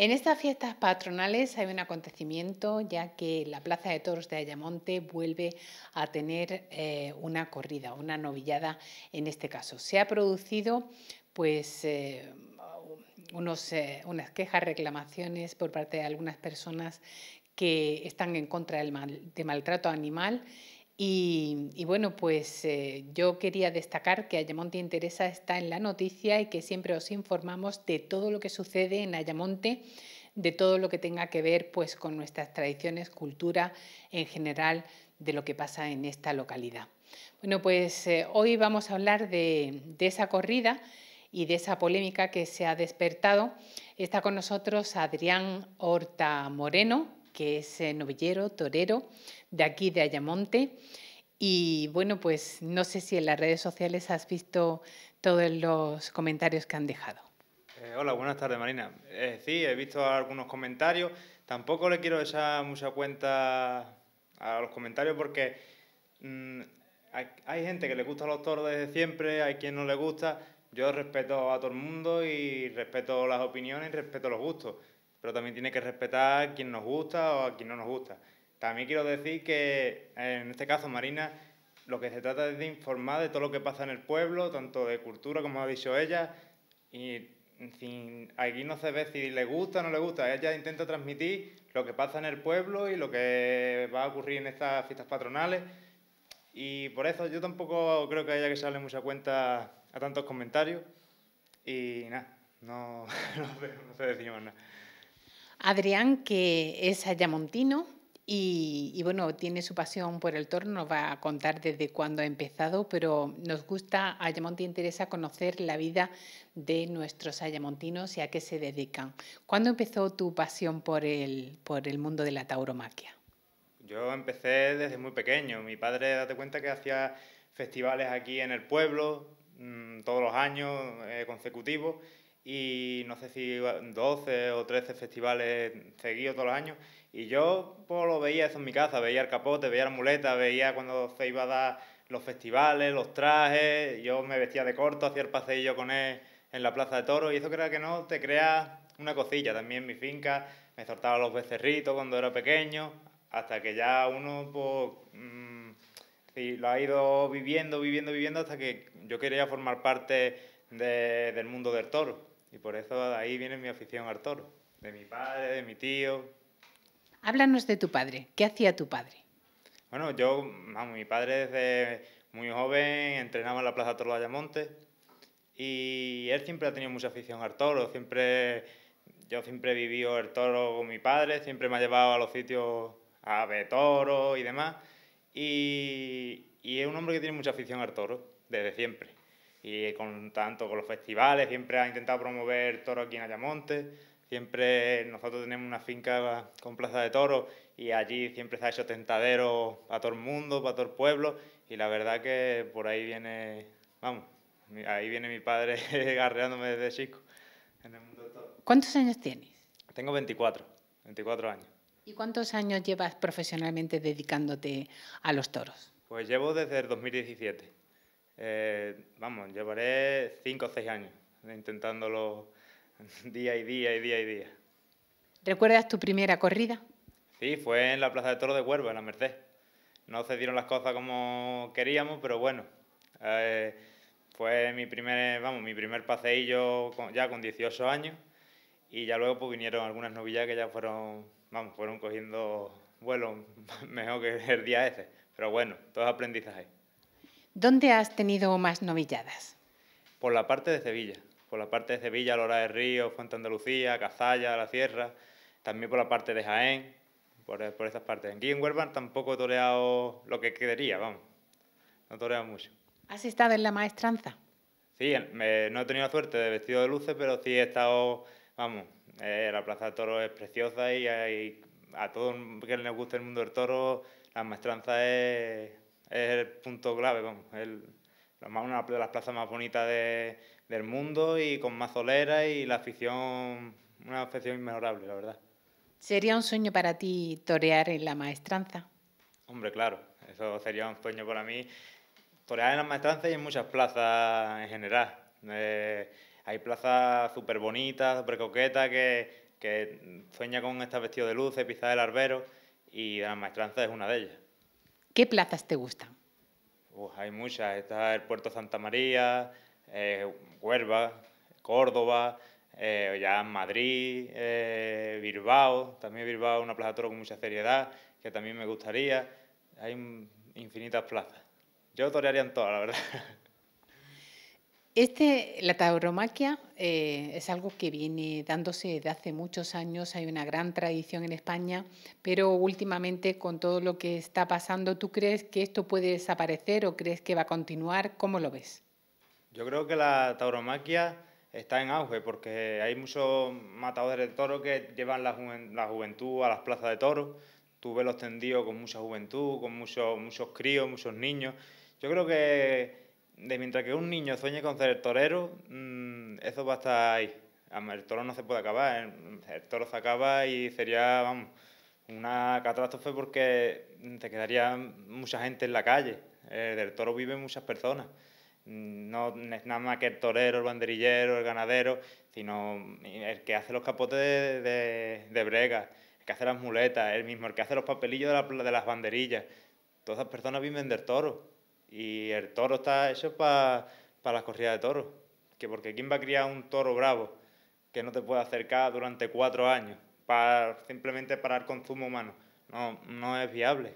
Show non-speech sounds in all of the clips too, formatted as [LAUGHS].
En estas fiestas patronales hay un acontecimiento ya que la Plaza de Toros de Ayamonte vuelve a tener eh, una corrida, una novillada en este caso. Se ha producido pues eh, eh, unas quejas, reclamaciones por parte de algunas personas que están en contra del de maltrato animal y, bueno, pues eh, yo quería destacar que Ayamonte Interesa está en la noticia y que siempre os informamos de todo lo que sucede en Ayamonte, de todo lo que tenga que ver pues, con nuestras tradiciones, cultura en general, de lo que pasa en esta localidad. Bueno, pues eh, hoy vamos a hablar de esa corrida y de esa polémica que se ha despertado. Está con nosotros Adrián Horta Moreno, que es eh, novillero, torero, de aquí de Ayamonte. Y bueno, pues no sé si en las redes sociales has visto todos los comentarios que han dejado. Eh, hola, buenas tardes Marina. Eh, sí, he visto algunos comentarios. Tampoco le quiero echar mucha cuenta a los comentarios porque mm, hay, gente que le gusta los toros desde siempre, hay quien no le gusta. Yo respeto a todo el mundo y respeto las opiniones y respeto los gustos pero también tiene que respetar a quien nos gusta o a quien no nos gusta. También quiero decir que, eh, en este caso, Marina, lo que se trata es de informar de todo lo que pasa en el pueblo, tanto de cultura como ha dicho ella, y sin, aquí no se ve si le gusta o no le gusta, ella intenta transmitir lo que pasa en el pueblo y lo que va a ocurrir en estas fiestas patronales, y por eso yo tampoco creo que haya que salir mucha cuenta a tantos comentarios, y nada, no, [LAUGHS] no, sé, no sé decir nada. Adrián, que es ayamontino y, bueno, tiene su pasión por el torno, nos va a contar desde cuándo ha empezado, pero nos gusta, a Ayamonte interesa conocer la vida de nuestros ayamontinos y a qué se dedican. ¿Cuándo empezó tu pasión por el, por el mundo de la tauromaquia? Yo empecé desde muy pequeño. Mi padre, date cuenta que hacía festivales aquí en el pueblo mm, todos los años eh, consecutivos y no sé si 12 o 13 festivales seguidos todos los años. Y yo pues, lo veía eso en mi casa, veía el capote, veía la muleta, veía cuando se iba a dar los festivales, los trajes, yo me vestía de corto, hacía el paseillo con él en la Plaza de Toros y eso crea que no, te crea una cosilla. También mi finca me soltaba los becerritos cuando era pequeño, hasta que ya uno pues, mm, lo ha ido viviendo, viviendo, viviendo, hasta que yo quería formar parte del mundo del toro. Y por eso de ahí viene mi afición al toro, de mi padre, de mi tío. Háblanos de tu padre. ¿Qué hacía tu padre? Bueno, yo, mi padre desde muy joven entrenaba en la Plaza Toro de y él siempre ha tenido mucha afición al toro. Siempre, yo siempre he vivido el toro con mi padre, siempre me ha llevado a los sitios a ver toro y demás. Y, y es un hombre que tiene mucha afición al toro, desde siempre y con tanto con los festivales, siempre ha intentado promover toro aquí en Ayamonte, siempre nosotros tenemos una finca con plaza de toros y allí siempre se ha hecho tentadero ...para todo el mundo, para todo el pueblo y la verdad que por ahí viene, vamos, ahí viene mi padre [LAUGHS] agarreándome desde chico en el mundo del ¿Cuántos años tienes? Tengo 24, 24 años. ¿Y cuántos años llevas profesionalmente dedicándote a los toros? Pues llevo desde el 2017. Eh, vamos, llevaré cinco o seis años intentándolo [LAUGHS] día y día y día y día. ¿Recuerdas tu primera corrida? Sí, fue en la Plaza de Toro de Huelva, en la Merced. No se dieron las cosas como queríamos, pero bueno. Eh, fue mi primer, vamos, mi primer paseillo ya con 18 años y ya luego pues, vinieron algunas novillas que ya fueron, vamos, fueron cogiendo vuelo [LAUGHS] mejor que el día ese. Pero bueno, todo es aprendizaje. ¿Dónde has tenido más novilladas? Por la parte de Sevilla. Por la parte de Sevilla, Lora del Río, Fuente Andalucía, Cazalla, La Sierra. También por la parte de Jaén, por, por esas partes. Aquí en Huelva tampoco he toreado lo que quería, vamos. No he toreado mucho. ¿Has estado en la maestranza? Sí, no he tenido suerte de vestido de luces, pero sí he estado, vamos, eh, la Plaza de Toros es preciosa y, a a todos que le guste el mundo del toro, la maestranza es es el punto clave, vamos. una de las plazas más bonitas del mundo y con mazolera y la afición, una afición inmejorable, la verdad. ¿Sería un sueño para ti torear en la maestranza? Hombre, claro, eso sería un sueño para mí. Torear en la maestranza y en muchas plazas en general. Eh, hay plazas súper bonitas, súper coquetas, que, que sueña con estar vestido de luces, pisar el arbero, y la maestranza es una de ellas. ¿Qué plazas te gustan? hay muchas. Está el Puerto Santa María, eh, Córdoba, eh, ya Madrid, eh, Bilbao, también Bilbao, una plaza toro con mucha seriedad, que también me gustaría. Hay infinitas plazas. Yo torearía en todas, la verdad. [LAUGHS] Este, la tauromaquia eh, es algo que viene dándose desde hace muchos años, hay una gran tradición en España, pero últimamente con todo lo que está pasando, ¿tú crees que esto puede desaparecer o crees que va a continuar? ¿Cómo lo ves? Yo creo que la tauromaquia está en auge porque hay muchos matadores de toro que llevan la, la juventud a las plazas de toros, tú ves los tendidos con mucha juventud, con muchos, muchos críos, muchos niños. Yo creo que de mientras que un niño sueñe con ser torero, mm, eso va a estar ahí. El toro no se puede acabar, eh, el, toro se acaba y sería, una catástrofe porque te quedaría mucha gente en la calle. Eh, del toro viven muchas personas. Mm, no es nada más que el torero, el banderillero, el ganadero, sino el que hace los capotes de, de, brega, el que hace las muletas, el mismo, el que hace los papelillos de, de las banderillas. Todas esas personas viven del toro. Y el toro está hecho para pa las corridas de toros. Que porque ¿quién va a criar un toro bravo que no te puede acercar durante cuatro años para simplemente el consumo humano? No, no es viable.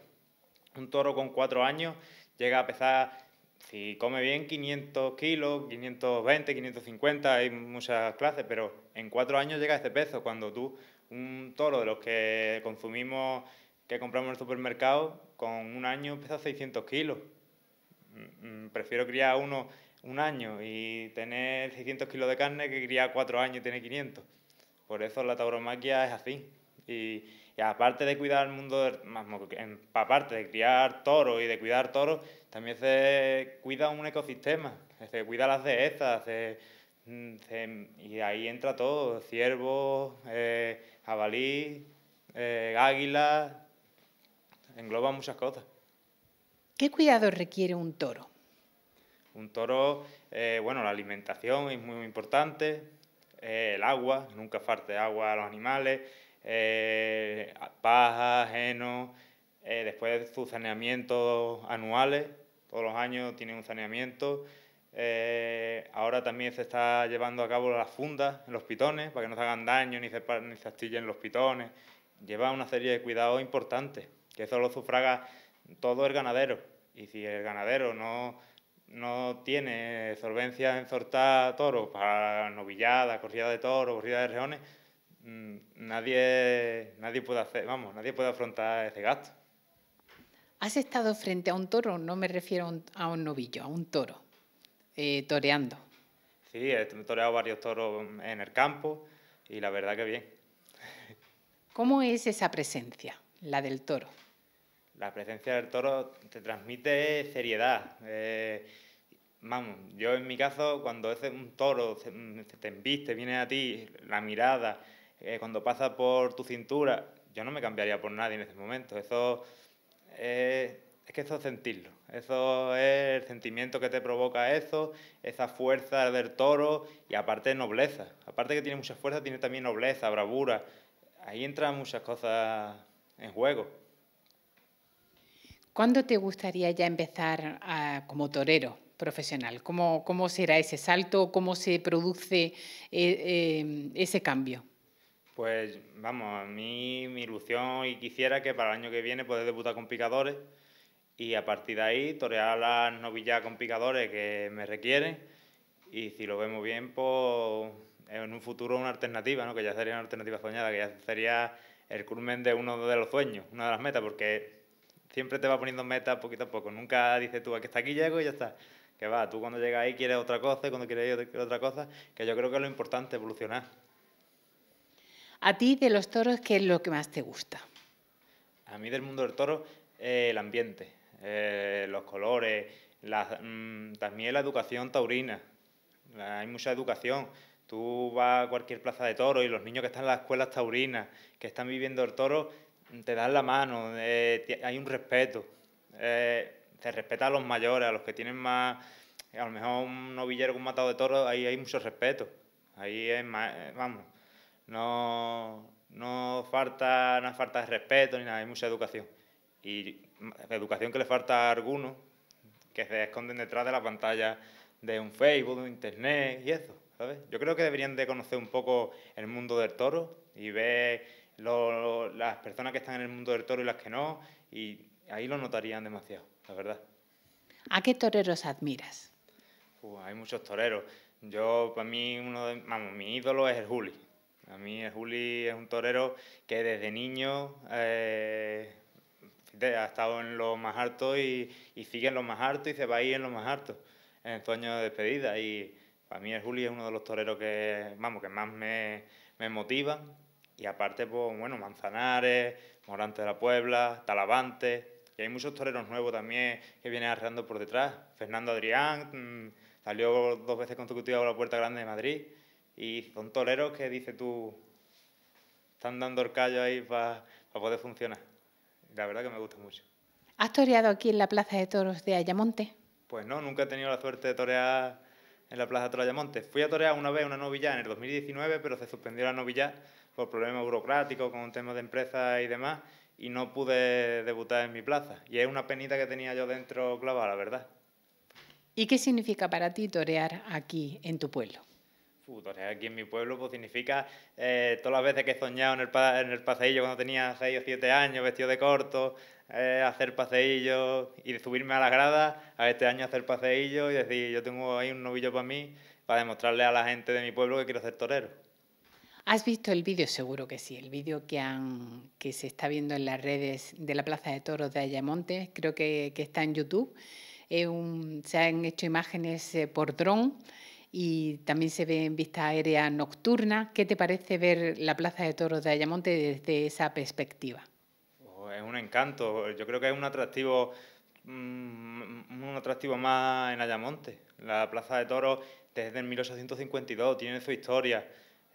Un toro con cuatro años llega a pesar, si come bien, 500 kilos, 520, 550, hay muchas clases, pero en cuatro años llega a ese peso. Cuando tú, un toro de los que consumimos, que compramos en el supermercado, con un año pesa 600 kilos. Mm, mm, prefiero criar uno un año y tener 600 kilos de carne que criar cuatro años y tener 500. Por eso la tauromaquia es así. Y, aparte de cuidar el mundo, aparte de criar toros y de cuidar toros, también se cuida un ecosistema, se cuida las dehesas, mm, y ahí entra todo, ciervos, eh, jabalí, eh, águila, engloba muchas cosas. ¿Qué cuidado requiere un toro? Un toro, eh, bueno, la alimentación es muy, importante, eh, el agua, nunca falte agua a los animales, eh, paja, heno, después sus saneamientos anuales, todos los años tiene un saneamiento. ahora también se está llevando a cabo las fundas en los pitones para que no se hagan daño ni se, ni se astillen los pitones. Lleva una serie de cuidados importantes, que eso lo sufraga todo el ganadero. Y si el ganadero no, tiene solvencia en soltar toros para pues, novillada, corrida de toros, corrida de rejones, mm, nadie, nadie puede hacer, vamos, nadie puede afrontar ese gasto. ¿Has estado frente a un toro? No me refiero a un, novillo, a un toro, eh, toreando. Sí, he toreado varios toros en el campo y la verdad que bien. ¿Cómo es esa presencia, la del toro? La presencia del toro te transmite seriedad. Eh, yo en mi caso, cuando es un toro, te enviste, viene a ti, la mirada, eh, cuando pasa por tu cintura, yo no me cambiaría por nadie en ese momento. Eso es que eso es sentirlo. Eso es el sentimiento que te provoca eso, esa fuerza del toro y aparte nobleza. Aparte que tiene mucha fuerza, tiene también nobleza, bravura. Ahí entran muchas cosas en juego. ¿Cuándo te gustaría ya empezar a, como torero profesional? ¿Cómo, ¿Cómo, será ese salto? ¿Cómo se produce eh, em, ese cambio? Pues vamos, a mí mi ilusión y quisiera que para el año que viene poder debutar con picadores y a partir de ahí torear las novillas con picadores que me requieren y si lo vemos bien, pues en un futuro una alternativa, ¿no? que ya sería una alternativa soñada, que ya sería el culmen de uno de los sueños, una de las metas, porque siempre te va poniendo meta poquito a poco. Nunca dices tú, aquí está, aquí llego y ya está. Que va, tú cuando llegas ahí quieres otra cosa y cuando quieres ir otra cosa, que yo creo que es lo importante, evolucionar. A ti de los toros, ¿qué es lo que más te gusta? A mí del mundo del toro, eh, el ambiente, eh, los colores, mm, también la educación taurina. hay mucha educación. Tú vas a cualquier plaza de toros... y los niños que están en las escuelas taurinas, que están viviendo el toro, te dan la mano, eh, hay un respeto. Eh, ...se respeta a los mayores, a los que tienen más. A lo mejor un novillero con un matado de toro, ahí hay mucho respeto. Ahí es más. Eh, vamos, no, no falta no falta de respeto ni nada, hay mucha educación. Y educación que le falta a algunos que se esconden detrás de la pantalla de un Facebook, de un internet y eso. ¿sabes? Yo creo que deberían de conocer un poco el mundo del toro y ver las personas que están en el mundo del toro y las que no, y ahí lo notarían demasiado, la verdad. ¿A qué toreros admiras? hay muchos toreros. Yo, para mí, uno de, vamos, mi ídolo es el Juli. A mí el Juli es un torero que desde niño eh, ha estado en lo más alto y, y, sigue en lo más alto y se va a ir en lo más alto, en el sueño de despedida. Y para mí el Juli es uno de los toreros que, vamos, que más me, me motiva y aparte, pues, bueno, Manzanares, Morante de la Puebla, Talavante, y hay muchos toreros nuevos también que vienen arreando por detrás. Fernando Adrián mm, salió dos veces consecutivas por la Puerta Grande de Madrid, y son toreros que, dice tú, están dando el ahí para poder funcionar. La verdad que me gusta mucho. ¿Has toreado aquí en la Plaza de Toros de Ayamonte? Pues no, nunca he tenido la suerte de torear en la Plaza de Toros de Ayamonte. Fui a torear una vez una novilla en el 2019, pero se suspendió la novilla por problemas burocráticos, con temas de empresa y demás, y no pude debutar en mi plaza. Y es una penita que tenía yo dentro clavada, la verdad. ¿Y qué significa para ti torear aquí en tu pueblo? torear aquí en mi pueblo pues significa eh, todas las veces que he soñado en el, en el paseillo cuando tenía 6 o 7 años, vestido de corto, eh, hacer paseillo y subirme a la grada, a este año hacer paseillo y decir, yo tengo ahí un novillo para mí, para demostrarle a la gente de mi pueblo que quiero ser torero. Has visto el vídeo, seguro que sí, el vídeo que, han, que se está viendo en las redes de la Plaza de Toros de Ayamonte, creo que, está en YouTube. se han hecho imágenes eh, por dron y también se ve en vista aérea nocturna. ¿Qué te parece ver la Plaza de Toros de Ayamonte desde esa perspectiva? Oh, es un encanto, yo creo que es un atractivo, mm, un atractivo más en Ayamonte. La Plaza de Toros desde 1852 tiene su historia.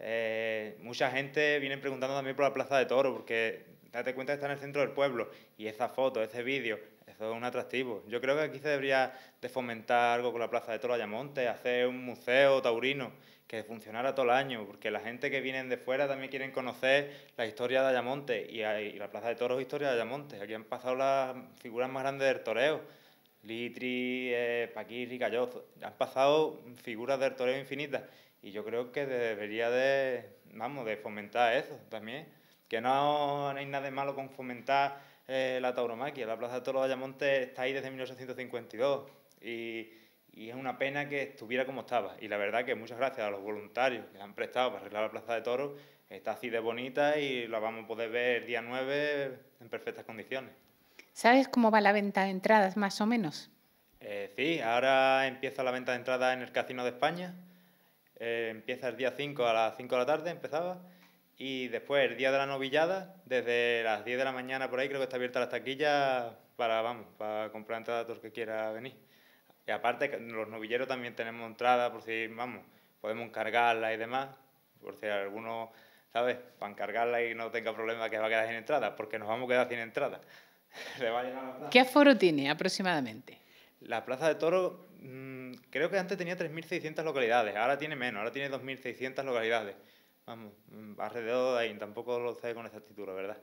Eh, mucha gente viene preguntando también por la Plaza de Toro, porque date cuenta que está en el centro del pueblo y esa foto, ese vídeo, eso es un atractivo. Yo creo que aquí se debería de fomentar algo con la Plaza de Toro Ayamonte, hacer un museo taurino que funcionara todo el año, porque la gente que viene de fuera también quiere conocer la historia de Ayamonte y, la Plaza de Toros es historia de Ayamonte. Aquí han pasado las figuras más grandes del toreo. Litri, eh, Paquirri, han pasado figuras del toreo infinitas y yo creo que debería de, vamos, de fomentar eso también. Que no, hay nada de malo con fomentar eh, la tauromaquia. La Plaza de Toro de Ayamonte está ahí desde 1852 y, y, es una pena que estuviera como estaba. Y la verdad que muchas gracias a los voluntarios que han prestado para arreglar la Plaza de Toro, está así de bonita y la vamos a poder ver el día 9 en perfectas condiciones. ¿Sabes cómo va la venta de entradas, más o menos? Eh, sí, ahora empieza la venta de entradas en el Casino de España eh, empieza el día 5 a las 5 de la tarde, empezaba. Y después, el día de la novillada, desde las 10 de la mañana por ahí, creo que está abierta la taquilla para, vamos, para comprar entradas a todos los que quiera venir. Y aparte, los novilleros también tenemos entrada por si, vamos, podemos encargarla y demás, por si alguno, ¿sabes? Para encargarla y no tenga problema que va a quedar sin entrada, porque nos vamos a quedar sin entrada. [LAUGHS] ¿Qué aforo tiene aproximadamente? La Plaza de Toro mm, creo que antes tenía 3.600 localidades, ahora tiene menos, ahora tiene 2.600 localidades. Vamos, mm, alrededor de ahí, tampoco lo sé con exactitud, verdad.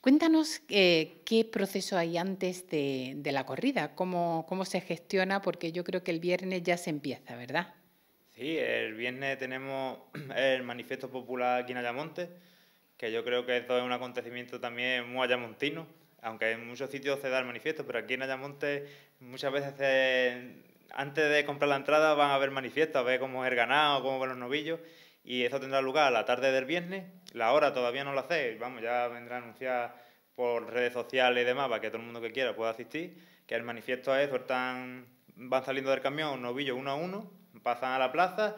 Cuéntanos eh, qué proceso hay antes de, la corrida, cómo, cómo, se gestiona, porque yo creo que el viernes ya se empieza, ¿verdad? Sí, el viernes tenemos [CLEARS THROAT] el manifiesto popular aquí en Ayamonte, que yo creo que esto es un acontecimiento también muy ayamontino aunque en muchos sitios se da el manifiesto, pero aquí en Ayamonte muchas veces antes de comprar la entrada van a ver manifiestos, a ver cómo es el ganado, cómo van los novillos, y eso tendrá lugar a la tarde del viernes, la hora todavía no lo sé, vamos, ya vendrá anunciada anunciar por redes sociales y demás, para que todo el mundo que quiera pueda asistir, que el manifiesto es, están van saliendo del camión novillos uno a uno, pasan a la plaza,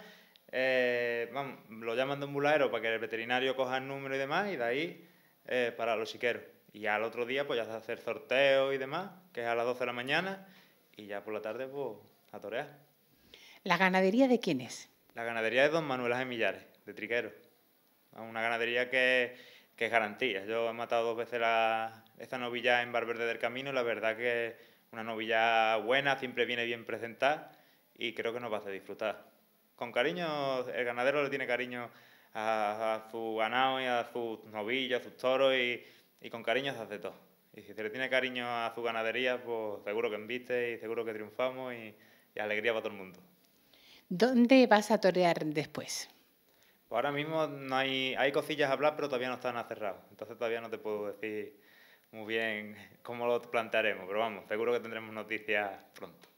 eh, lo llaman de un para que el veterinario coja el número y demás, y de ahí eh, para los siqueros. Y al otro día, pues ya se hace sorteo y demás, que es a las 12 de la mañana, y ya por la tarde, pues a torear. ¿La ganadería de quién es? La ganadería de Don Manuel Ángel Millares, de Triquero. Una ganadería que, que es garantía. Yo he matado dos veces la, esta novilla en Barberde del Camino, y la verdad que una novilla buena, siempre viene bien presentada y creo que nos va a hacer disfrutar. Con cariño, el ganadero le tiene cariño a, su ganado y a sus novillos, a sus toros y y con cariño se hace todo. Y si se le tiene cariño a su ganadería, pues seguro que enviste y seguro que triunfamos y, alegría para todo el mundo. ¿Dónde vas a torear después? Pues ahora mismo no hay, hay cosillas a hablar, pero todavía no están cerrados. Entonces todavía no te puedo decir muy bien [LAUGHS] cómo lo plantearemos, pero vamos, seguro que tendremos noticias pronto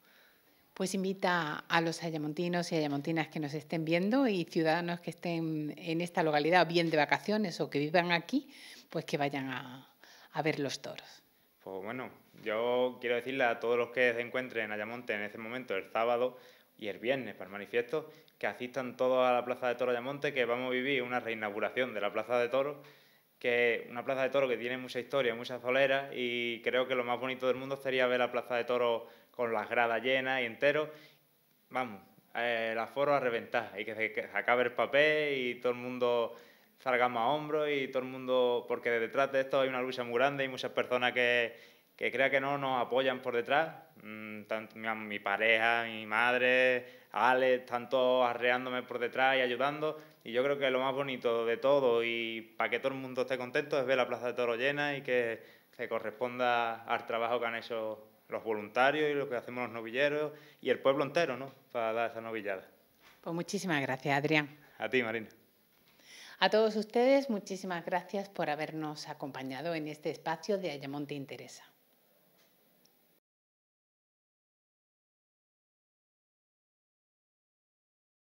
pues invita a los ayamontinos y ayamontinas que nos estén viendo y ciudadanos que estén en esta localidad, bien de vacaciones o que vivan aquí, pues que vayan a, ver los toros. Pues bueno, yo quiero decirle a todos los que se encuentren en Ayamonte en ese momento, el sábado y el viernes para el manifiesto, que asistan todos a la Plaza de Toro Ayamonte, que vamos a vivir una reinauguración de la Plaza de Toro, que es una Plaza de Toro que tiene mucha historia, mucha solera, y creo que lo más bonito del mundo sería ver la Plaza de Toro con las gradas llenas y entero. Vamos, eh, el aforo a reventar y que se, acabe el papel y todo el mundo salgamos a hombros y todo el mundo, porque detrás de esto hay una lucha muy grande y muchas personas que, que que no nos apoyan por detrás, mm, mi, pareja, mi madre, Alex, tanto arreándome por detrás y ayudando. Y yo creo que lo más bonito de todo y para que todo el mundo esté contento es ver la Plaza de Toro llena y que se corresponda al trabajo que han hecho los voluntarios y lo que hacemos los novilleros y el pueblo entero, ¿no? Para dar esa novillada. Pues muchísimas gracias, Adrián. A ti, Marina. A todos ustedes, muchísimas gracias por habernos acompañado en este espacio de Ayamonte Interesa.